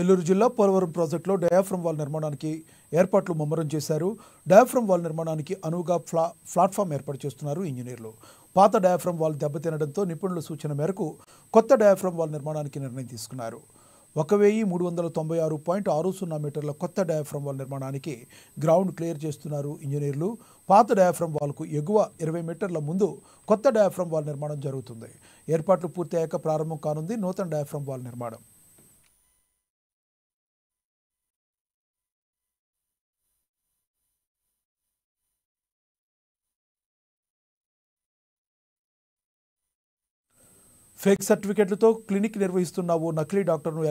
ఏలూరు జిల్లా పోలవరం ప్రాజెక్టులో diaphragm wall నిర్మాణానికి ఏర్పాట్లు ముమ్మరం చేశారు డయాఫ్రమ్ వాల్ నిర్మాణానికి అనువుగా ఫ్లా ప్లాట్ఫామ్ ఏర్పాటు చేస్తున్నారు ఇంజనీర్లు పాత డయాఫ్రమ్ వాల్ దెబ్బతినడంతో నిపుణుల సూచన మేరకు కొత్త డయాఫ్రమ్ వాల్ నిర్మాణానికి నిర్ణయం తీసుకున్నారు ఒక వెయ్యి మూడు వందల తొంభై ఆరు పాయింట్ ఆరు సున్నా మీటర్ల కొత్త డయాఫ్రమ్ వాల్ నిర్మాణానికి గ్రౌండ్ క్లియర్ చేస్తున్నారు ఇంజనీర్లు పాత డయాఫ్రమ్ వాల్కు ఎగువ ఇరవై మీటర్ల ముందు కొత్త డయాఫ్రమ్ వాల్ నిర్మాణం జరుగుతుంది ఏర్పాట్లు పూర్తయ్యాక ప్రారంభం కానుంది నూతన డయాఫ్రమ్ వాల్ నిర్మాణం ఫేక్ సర్టిఫికెట్లతో క్లినిక్ ఓ నకిలీ డాక్టర్ను